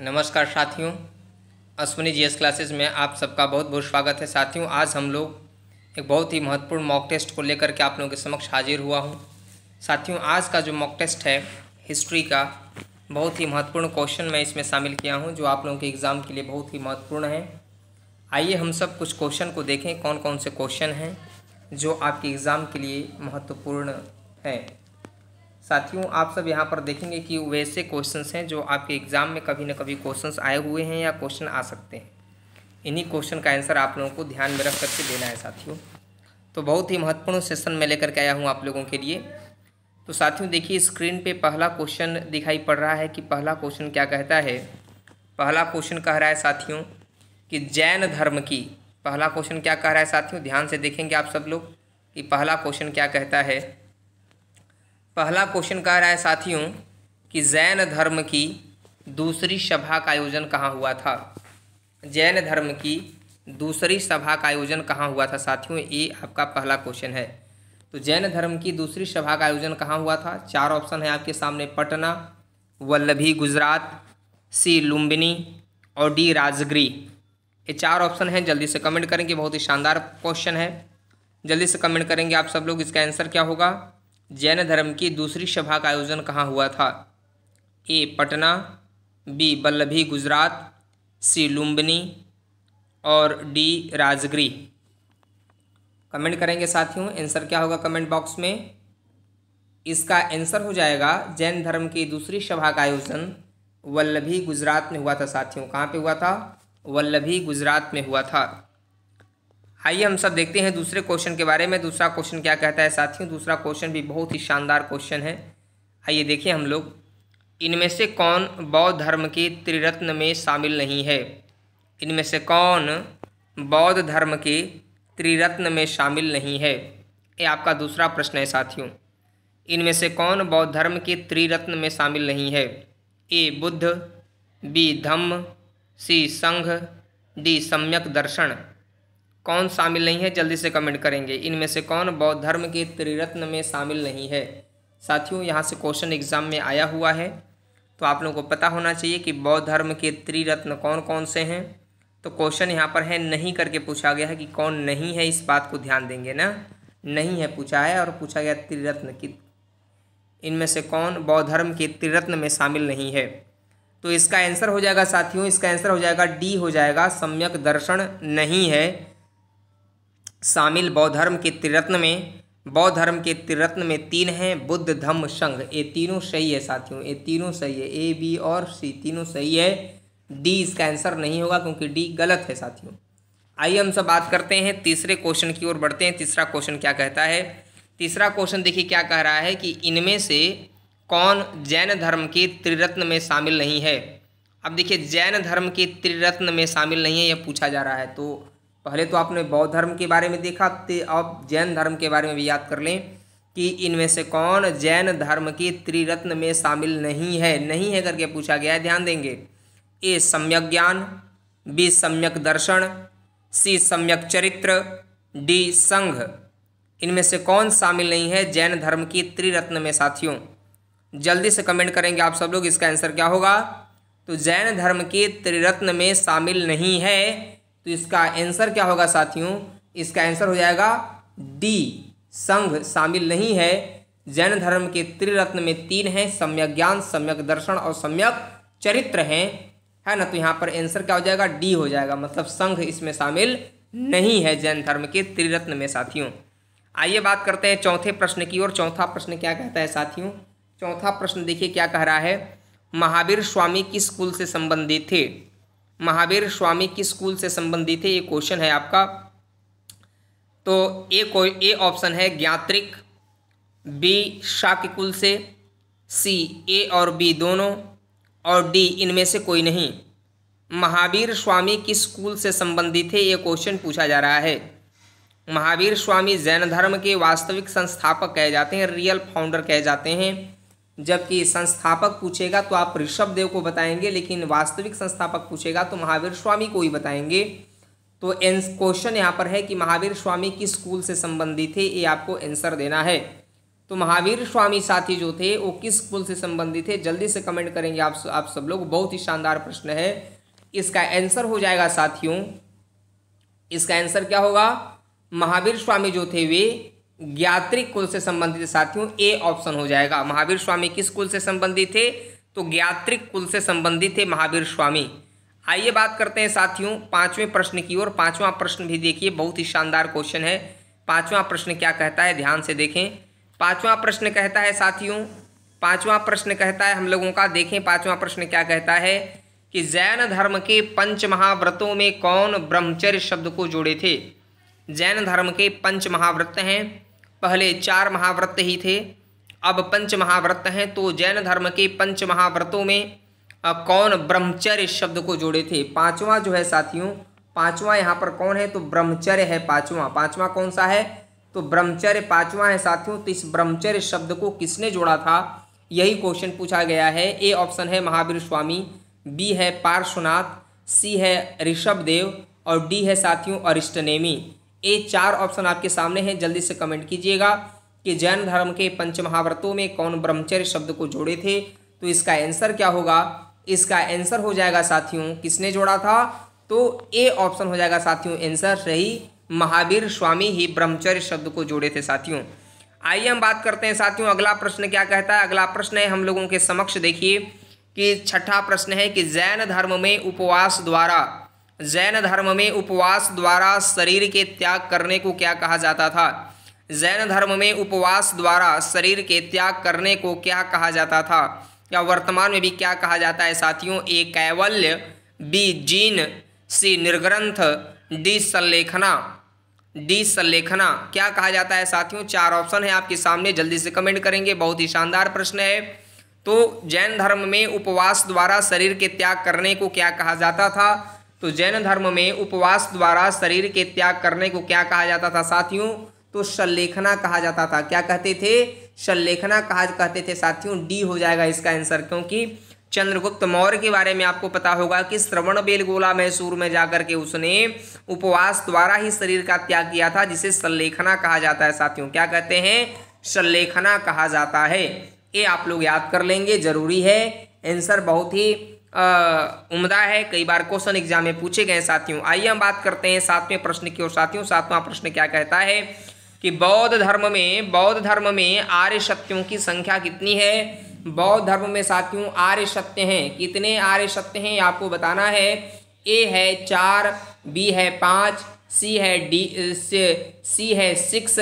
नमस्कार साथियों Ashwini GS classes में आप सबका बहुत बहुत स्वागत है साथियों आज हम लोग एक बहुत ही महत्वपूर्ण मॉक टेस्ट को लेकर के आप लोगों के समक्ष हाजिर हुआ हूँ साथियों आज का जो मॉक टेस्ट है हिस्ट्री का बहुत ही महत्वपूर्ण क्वेश्चन मैं इसमें शामिल किया हूँ जो आप लोगों के एग्ज़ाम के लिए बहुत ही महत्वपूर्ण है आइए हम सब कुछ क्वेश्चन को देखें कौन कौन से क्वेश्चन हैं जो आपके एग्ज़ाम के लिए महत्वपूर्ण हैं साथियों आप सब यहाँ पर देखेंगे कि वैसे क्वेश्चंस हैं जो आपके एग्ज़ाम में कभी ना कभी क्वेश्चंस आए हुए हैं या क्वेश्चन आ सकते हैं इन्हीं क्वेश्चन का आंसर आप लोगों को ध्यान में रख करके देना है साथियों तो बहुत ही महत्वपूर्ण सेशन में लेकर के आया हूँ आप लोगों के लिए तो साथियों देखिए स्क्रीन पे पहला क्वेश्चन दिखाई पड़ रहा है कि पहला क्वेश्चन क्या कहता है पहला क्वेश्चन कह रहा है साथियों कि जैन धर्म की पहला क्वेश्चन क्या कह रहा है साथियों ध्यान से देखेंगे आप सब लोग कि पहला क्वेश्चन क्या कहता है पहला क्वेश्चन कह रहा है साथियों कि जैन धर्म की दूसरी सभा का आयोजन कहाँ हुआ था जैन धर्म की दूसरी सभा का आयोजन कहाँ हुआ था साथियों ये आपका पहला क्वेश्चन है तो जैन धर्म की दूसरी सभा का आयोजन कहाँ हुआ था चार ऑप्शन है आपके सामने पटना वल्लभी गुजरात सी लुम्बिनी और डी राजगिरी ये चार ऑप्शन हैं जल्दी से कमेंट करेंगे बहुत ही शानदार क्वेश्चन है जल्दी से कमेंट करेंगे आप सब लोग इसका आंसर क्या होगा जैन धर्म की दूसरी सभा का आयोजन कहाँ हुआ था A Patna B Vallabhi Gujarat C Lumbini और डी राजगिरी कमेंट करेंगे साथियों आंसर क्या होगा कमेंट बॉक्स में इसका आंसर हो जाएगा जैन धर्म की दूसरी सभा का आयोजन वल्लभी गुजरात में हुआ था साथियों कहाँ पे हुआ था वल्लभी गुजरात में हुआ था आइए हम सब देखते हैं दूसरे क्वेश्चन के बारे में दूसरा क्वेश्चन क्या कहता है साथियों दूसरा क्वेश्चन भी बहुत ही शानदार क्वेश्चन है आइए देखिए हम लोग इनमें से कौन बौद्ध धर्म के त्रिरत्न में शामिल नहीं है इनमें से कौन बौद्ध धर्म के त्रिरत्न में शामिल नहीं है ये आपका दूसरा प्रश्न है साथियों इनमें से कौन बौद्ध धर्म के त्रिरत्न में शामिल नहीं है ए बुद्ध बी धम्म सी संघ डी सम्यक दर्शन कौन शामिल नहीं है जल्दी से कमेंट करेंगे इनमें से कौन बौद्ध धर्म के त्रिरत्न में शामिल नहीं है साथियों यहाँ से क्वेश्चन एग्जाम में आया हुआ है तो आप लोगों को पता होना चाहिए कि बौद्ध धर्म के त्रिरत्न कौन कौन से हैं तो क्वेश्चन यहाँ पर है नहीं करके पूछा गया है कि कौन नहीं है इस बात को ध्यान देंगे ना नहीं है पूछा है और पूछा गया त्रिरत्न कि इनमें से कौन बौद्ध धर्म के त्रिरत्न में शामिल नहीं है तो इसका आंसर हो जाएगा साथियों इसका आंसर हो जाएगा डी हो जाएगा सम्यक दर्शन नहीं है शामिल बौद्ध धर्म के त्रिरत्न में बौद्ध धर्म के त्रिरत्न में तीन हैं बुद्ध धम्म संघ ये तीनों सही है साथियों ये तीनों सही है ए बी और सी तीनों सही है डी इसका आंसर नहीं होगा क्योंकि डी गलत है साथियों आइए हम सब बात करते हैं तीसरे क्वेश्चन की ओर बढ़ते हैं तीसरा क्वेश्चन क्या कहता है तीसरा क्वेश्चन देखिए क्या कह रहा है कि इनमें से कौन जैन धर्म के त्रिरत्न में शामिल नहीं है अब देखिए जैन धर्म के त्रिरत्न में शामिल नहीं है यह पूछा जा रहा है तो पहले तो आपने बौद्ध धर्म के बारे में देखा तो अब जैन धर्म के बारे में भी याद कर लें कि इनमें से कौन जैन धर्म के त्रिरत्न में शामिल नहीं है नहीं है करके पूछा गया है ध्यान देंगे ए सम्यक ज्ञान बी सम्यक दर्शन सी सम्यक चरित्र डी संघ इनमें से कौन शामिल नहीं है जैन धर्म की त्रिरत्न में साथियों जल्दी से कमेंट करेंगे आप सब लोग इसका आंसर क्या होगा तो जैन धर्म के त्रिरत्न में शामिल नहीं है तो इसका आंसर क्या होगा साथियों इसका आंसर हो जाएगा डी संघ शामिल नहीं है जैन धर्म के त्रिरत्न में तीन हैं सम्यक ज्ञान सम्यक दर्शन और सम्यक चरित्र हैं है ना तो यहाँ पर आंसर क्या हो जाएगा डी हो जाएगा मतलब संघ इसमें शामिल नहीं है जैन धर्म के त्रिरत्न में साथियों आइए बात करते हैं चौथे प्रश्न की और चौथा प्रश्न क्या कहता है साथियों चौथा प्रश्न देखिए क्या कह रहा है महावीर स्वामी किस कुल से संबंधित थे महावीर स्वामी किस स्कूल से संबंधित है ये क्वेश्चन है आपका तो ए को ए ऑप्शन है ज्ञात्रिक बी शाक्य कुल से सी ए और बी दोनों और डी इनमें से कोई नहीं महावीर स्वामी किस स्कूल से संबंधित है ये क्वेश्चन पूछा जा रहा है महावीर स्वामी जैन धर्म के वास्तविक संस्थापक कहे जाते हैं रियल फाउंडर कहे जाते हैं जबकि संस्थापक पूछेगा तो आप ऋषभ देव को बताएंगे लेकिन वास्तविक संस्थापक पूछेगा तो महावीर स्वामी को ही बताएंगे तो क्वेश्चन यहाँ पर है कि महावीर स्वामी किस स्कूल से संबंधित थे ये आपको आंसर देना है तो महावीर स्वामी साथी जो थे वो किस स्कूल से संबंधित थे जल्दी से कमेंट करेंगे आप आप सब लोग बहुत ही शानदार प्रश्न है इसका आंसर हो जाएगा साथियों इसका आंसर क्या होगा महावीर स्वामी जो थे वे ज्ञात्री कुल से संबंधित साथियों ए ऑप्शन हो जाएगा महावीर स्वामी किस कुल से संबंधित थे तो ज्ञात्रिक कुल से संबंधित थे महावीर स्वामी आइए बात करते हैं साथियों पांचवें प्रश्न की ओर पांचवा प्रश्न भी देखिए बहुत ही शानदार क्वेश्चन है पांचवा प्रश्न क्या कहता है ध्यान से देखें पांचवा प्रश्न कहता है साथियों पांचवा प्रश्न कहता है हम लोगों का देखें पांचवा प्रश्न क्या कहता है कि जैन धर्म के पंच महाव्रतों में कौन ब्रह्मचर्य शब्द को जोड़े थे जैन धर्म के पंच महाव्रत हैं पहले चार महाव्रत ही थे अब पंच महाव्रत हैं तो जैन धर्म के पंच महाव्रतों में कौन ब्रह्मचर्य शब्द को जोड़े थे पांचवा जो है साथियों पांचवा यहाँ पर कौन है तो ब्रह्मचर्य है पांचवा पांचवा कौन सा है तो ब्रह्मचर्य पांचवा है साथियों तो इस ब्रह्मचर्य शब्द को किसने जोड़ा था यही क्वेश्चन पूछा गया है ए ऑप्शन है महावीर स्वामी बी है पार्श्वनाथ सी है ऋषभ देव और डी है साथियों अरिष्टनेमी ये चार ऑप्शन आपके सामने हैं जल्दी से कमेंट कीजिएगा कि जैन धर्म के पंच महाव्रतों में कौन ब्रह्मचर्य शब्द को जोड़े थे तो इसका आंसर क्या होगा इसका आंसर हो जाएगा साथियों किसने जोड़ा था तो ए ऑप्शन हो जाएगा साथियों आंसर सही महावीर स्वामी ही ब्रह्मचर्य शब्द को जोड़े थे साथियों आइए हम बात करते हैं साथियों अगला प्रश्न क्या कहता है अगला प्रश्न है हम लोगों के समक्ष देखिए कि छठा प्रश्न है कि जैन धर्म में उपवास द्वारा जैन धर्म में उपवास द्वारा शरीर के त्याग करने को क्या कहा जाता था जैन धर्म में उपवास द्वारा शरीर के त्याग करने को क्या कहा जाता था या वर्तमान में भी क्या कहा जाता है साथियों ए कैवल्य बी जीन सी निर्ग्रंथ डी संलेखना डी संलेखना क्या कहा जाता है साथियों चार ऑप्शन है आपके सामने जल्दी से कमेंट करेंगे बहुत ही शानदार प्रश्न है तो जैन धर्म में उपवास द्वारा शरीर के त्याग करने को क्या कहा जाता था तो जैन धर्म में उपवास द्वारा शरीर के त्याग करने को क्या कहा जाता था साथियों तो संलेखना कहा जाता था क्या कहते थे संलेखना कहा कहते थे साथियों डी हो जाएगा इसका आंसर क्योंकि चंद्रगुप्त मौर्य के बारे में आपको पता होगा कि श्रवण बेलगोला मैसूर में जाकर के उसने उपवास द्वारा ही शरीर का त्याग किया था जिसे संलेखना कहा जाता है साथियों क्या कहते हैं संलेखना कहा जाता है ये आप लोग याद कर लेंगे जरूरी है आंसर बहुत ही उम्दा है कई बार क्वेश्चन एग्जाम में पूछे गए साथियों आइए हम बात करते हैं सातवें प्रश्न की और साथियों सातवां प्रश्न क्या कहता है कि बौद्ध धर्म में बौद्ध धर्म में आर्य सत्यों की संख्या कितनी है बौद्ध धर्म में साथियों आर्य सत्य हैं कितने आर्य सत्य हैं आपको बताना है ए है चार बी है पाँच सी है डी सी है सिक्स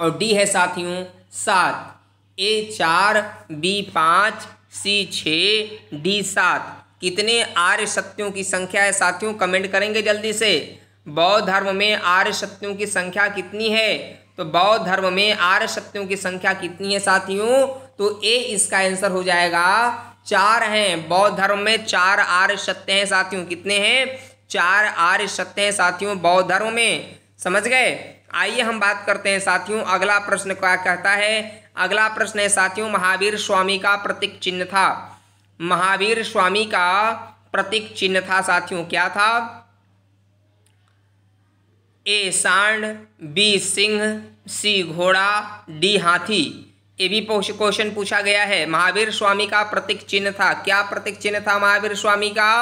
और डी है साथियों सात ए चार बी पाँच सी छः डी सात कितने आर्य सत्यों की संख्या है साथियों कमेंट करेंगे जल्दी से बौद्ध धर्म में आर्य सत्यों की संख्या कितनी है तो बौद्ध धर्म में आर्य सत्यों की संख्या कितनी है साथियों तो ए इसका आंसर हो जाएगा चार हैं बौद्ध धर्म में चार आर्य सत्य हैं साथियों कितने हैं चार आर्य सत्य हैं साथियों बौद्ध धर्म में समझ गए आइए हम बात करते हैं साथियों अगला प्रश्न क्या कहता है अगला प्रश्न है साथियों महावीर स्वामी का प्रतीक चिन्ह था महावीर स्वामी का प्रतीक चिन्ह था साथियों क्या था ए सांड बी सिंह सी घोड़ा डी हाथी ये भी क्वेश्चन पूछा गया है महावीर स्वामी का प्रतीक चिन्ह था क्या प्रतीक चिन्ह था महावीर स्वामी का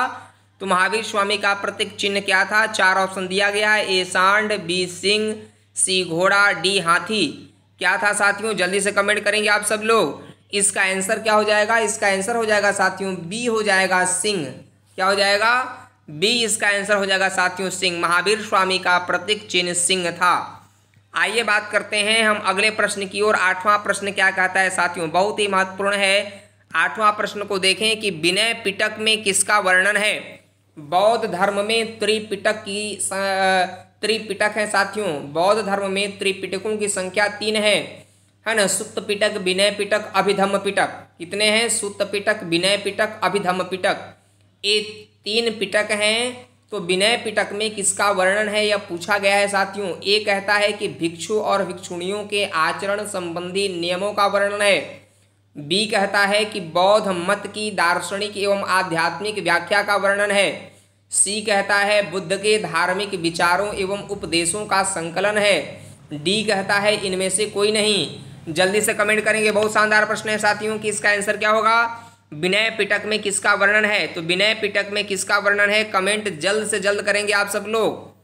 तो महावीर स्वामी का प्रतीक चिन्ह क्या था चार ऑप्शन दिया गया है ए सांड बी सिंह सी घोड़ा डी हाथी क्या था साथियों जल्दी से कमेंट करेंगे आप सब लोग इसका आंसर क्या हो जाएगा इसका आंसर हो जाएगा साथियों बी हो जाएगा सिंह क्या हो जाएगा बी इसका आंसर हो जाएगा साथियों सिंह महावीर स्वामी का प्रतीक चिन्ह सिंह था आइए बात करते हैं हम अगले प्रश्न की ओर आठवां प्रश्न क्या कहता है साथियों बहुत ही महत्वपूर्ण है आठवां प्रश्न को देखें कि विनय पिटक में किसका वर्णन है बौद्ध धर्म में त्रिपिटक की त्रिपिटक है साथियों बौद्ध धर्म में त्रिपिटकों की संख्या तीन है है ना सुप्त पिटक विनय पिटक अभिधम पिटक कितने हैं सुप्त पिटक विनय पिटक अभिधम पिटक ये तीन पिटक हैं तो विनय पिटक में किसका वर्णन है यह पूछा गया है साथियों ये कहता है कि भिक्षु और भिक्षुणियों के आचरण संबंधी नियमों का वर्णन है बी कहता है कि बौद्ध मत की दार्शनिक एवं आध्यात्मिक व्याख्या का वर्णन है सी कहता है बुद्ध के धार्मिक विचारों एवं उपदेशों का संकलन है डी कहता है इनमें से कोई नहीं जल्दी से कमेंट करेंगे बहुत शानदार प्रश्न है साथियों कि इसका आंसर क्या होगा विनय पिटक में किसका वर्णन है तो विनय पिटक में किसका वर्णन है कमेंट जल्द से जल्द करेंगे आप सब लोग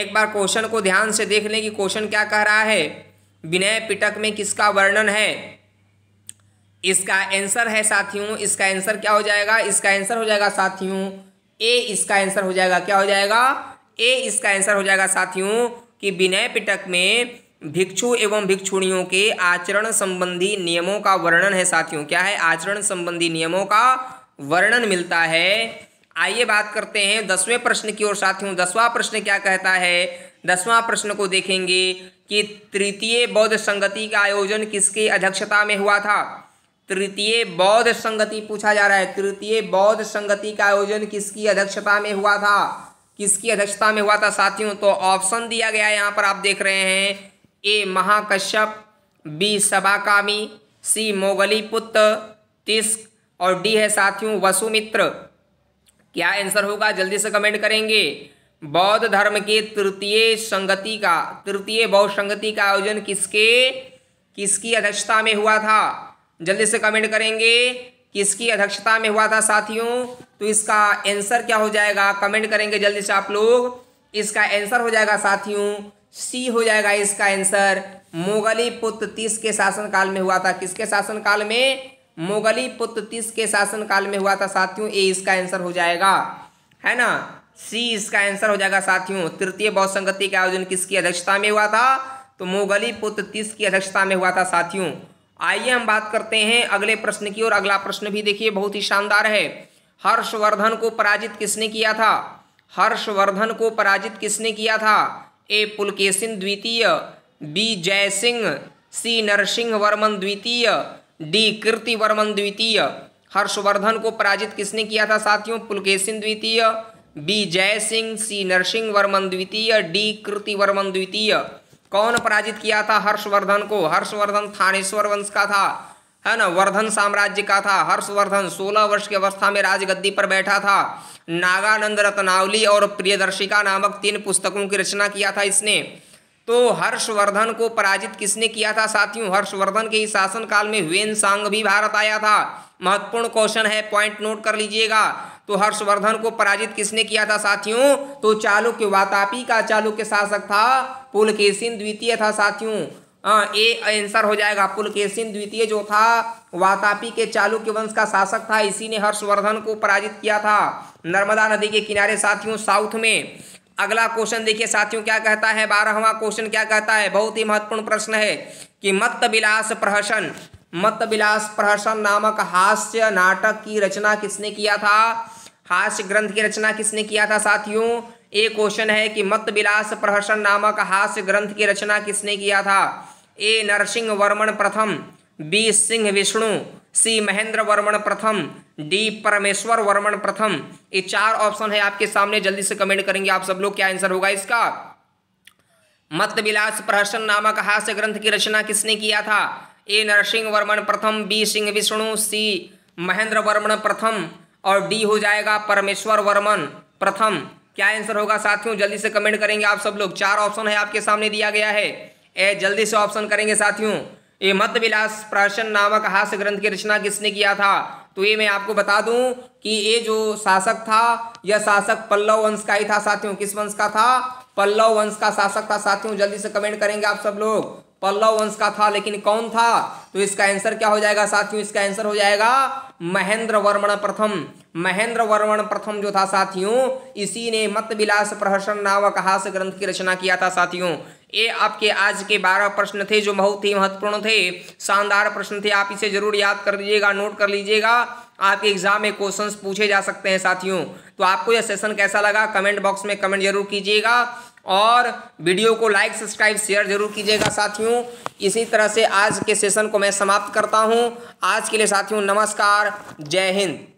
एक बार क्वेश्चन को ध्यान से देख लें कि क्वेश्चन क्या कह रहा है विनय पिटक में किसका वर्णन है इसका आंसर है साथियों इसका आंसर क्या हो जाएगा इसका आंसर हो जाएगा साथियों ए इसका आंसर हो जाएगा क्या हो जाएगा ए इसका आंसर हो जाएगा साथियों कि विनय पिटक में भिक्षु एवं भिक्षुणियों के आचरण संबंधी नियमों का वर्णन है साथियों क्या है आचरण संबंधी नियमों का वर्णन मिलता है आइए बात करते हैं दसवें प्रश्न की ओर साथियों दसवां प्रश्न क्या कहता है दसवां प्रश्न को देखेंगे कि तृतीय बौद्ध संगति का आयोजन किसके अध्यक्षता में हुआ था तृतीय बौद्ध संगति पूछा जा रहा है तृतीय बौद्ध संगति का आयोजन किसकी अध्यक्षता में हुआ था किसकी अध्यक्षता में हुआ था साथियों तो ऑप्शन दिया गया है यहाँ पर आप देख रहे हैं A Mahakashyap B Sabakami C Moggali Putra Tissa और डी है साथियों वसुमित्र क्या आंसर होगा जल्दी से कमेंट करेंगे बौद्ध धर्म के तृतीय संगति का तृतीय बौद्ध संगति का आयोजन किसके किसकी अध्यक्षता में हुआ था जल्दी से कमेंट करेंगे किसकी अध्यक्षता में हुआ था साथियों तो इसका आंसर क्या हो जाएगा कमेंट करेंगे जल्दी से आप लोग इसका आंसर हो जाएगा साथियों सी हो जाएगा इसका आंसर मुगली पुत्र तीस के शासनकाल में हुआ था किसके शासनकाल में मुगली पुत्र तीस के शासनकाल में हुआ था साथियों ए इसका आंसर हो जाएगा है ना सी इसका आंसर हो जाएगा साथियों तृतीय बौद्ध संगति का आयोजन किसकी अध्यक्षता में हुआ था तो मुगली पुत्र तीस की अध्यक्षता में हुआ था साथियों आइए हम बात करते हैं अगले प्रश्न की और अगला प्रश्न भी देखिए बहुत ही शानदार है हर्षवर्धन को पराजित किसने किया था हर्षवर्धन को पराजित किसने किया था ए पुलकेशिन द्वितीय बी जय सिंह सी नरसिंह वर्मन द्वितीय डी कीर्ति वर्मन द्वितीय हर्षवर्धन को पराजित किसने किया था साथियों पुलकेशिन द्वितीय बी जय सिंह सी नरसिंह वर्मन द्वितीय डी कृति वर्मन द्वितीय कौन पराजित किया था हर्षवर्धन को हर्षवर्धन थानेश्वर वंश का था है ना वर्धन साम्राज्य का था हर्षवर्धन 16 वर्ष की अवस्था में राजगद्दी पर बैठा था नागानंद रत्नावली और प्रियदर्शिका नामक तीन पुस्तकों की रचना किया था इसने तो हर्षवर्धन को पराजित किसने किया था साथियों हर्षवर्धन के शासन काल में हुए सांग भी भारत आया था महत्वपूर्ण क्वेश्चन है पॉइंट नोट कर लीजिएगा तो हर्षवर्धन को पराजित किसने किया था साथियों तो चालुक्य वातापी का चालुक्य शासक था पुलकेशिन द्वितीय था साथियों हाँ, ए आंसर हो जाएगा पुलकेशिन द्वितीय जो था वातापी के चालुक्य वंश का शासक था इसी ने हर्षवर्धन को पराजित किया था नर्मदा नदी के किनारे साथियों साउथ में अगला क्वेश्चन देखिए साथियों क्या कहता है बारहवा क्वेश्चन क्या कहता है बहुत ही महत्वपूर्ण प्रश्न है कि मत बिलास प्रहसन मत बिलास प्रहसन नामक हास्य नाटक की रचना किसने किया था हास्य ग्रंथ की रचना किसने किया था साथियों एक क्वेश्चन है कि विलास प्रहसन नामक हास्य ग्रंथ की रचना किसने किया था ए नरसिंह वर्मन प्रथम बी सिंह विष्णु सी महेंद्र वर्मन प्रथम डी परमेश्वर वर्मन प्रथम ये चार ऑप्शन है आपके सामने जल्दी से कमेंट करेंगे आप सब लोग क्या आंसर होगा इसका विलास प्रहसन नामक हास्य ग्रंथ की रचना किसने किया था ए नरसिंह वर्मन प्रथम बी सिंह विष्णु सी महेंद्र वर्मन प्रथम और डी हो जाएगा परमेश्वर वर्मन प्रथम क्या आंसर होगा साथियों जल्दी से कमेंट करेंगे आप सब लोग चार ऑप्शन है आपके सामने दिया गया है ए जल्दी से ऑप्शन करेंगे साथियों ये मत विलास प्रहसन नामक हास्य ग्रंथ की रचना किसने किया था तो ये मैं आपको बता दूं कि ये जो शासक था यह शासक पल्लव वंश का ही था साथियों किस वंश का था पल्लव वंश का शासक था साथियों जल्दी से कमेंट करेंगे आप सब लोग पल्लव वंश का था लेकिन कौन था तो इसका आंसर क्या हो जाएगा साथियों इसका आंसर हो जाएगा महेंद्र वर्मन प्रथम महेंद्र वर्मन प्रथम जो था साथियों इसी ने मत विलास प्रहसन नामक हास्य ग्रंथ की रचना किया था साथियों ये आपके आज के बारह प्रश्न थे जो बहुत ही महत्वपूर्ण थे शानदार प्रश्न थे आप इसे जरूर याद कर लीजिएगा नोट कर लीजिएगा आपके एग्जाम में क्वेश्चंस पूछे जा सकते हैं साथियों तो आपको यह सेशन कैसा लगा कमेंट बॉक्स में कमेंट जरूर कीजिएगा और वीडियो को लाइक सब्सक्राइब शेयर जरूर कीजिएगा साथियों इसी तरह से आज के सेशन को मैं समाप्त करता हूँ आज के लिए साथियों नमस्कार जय हिंद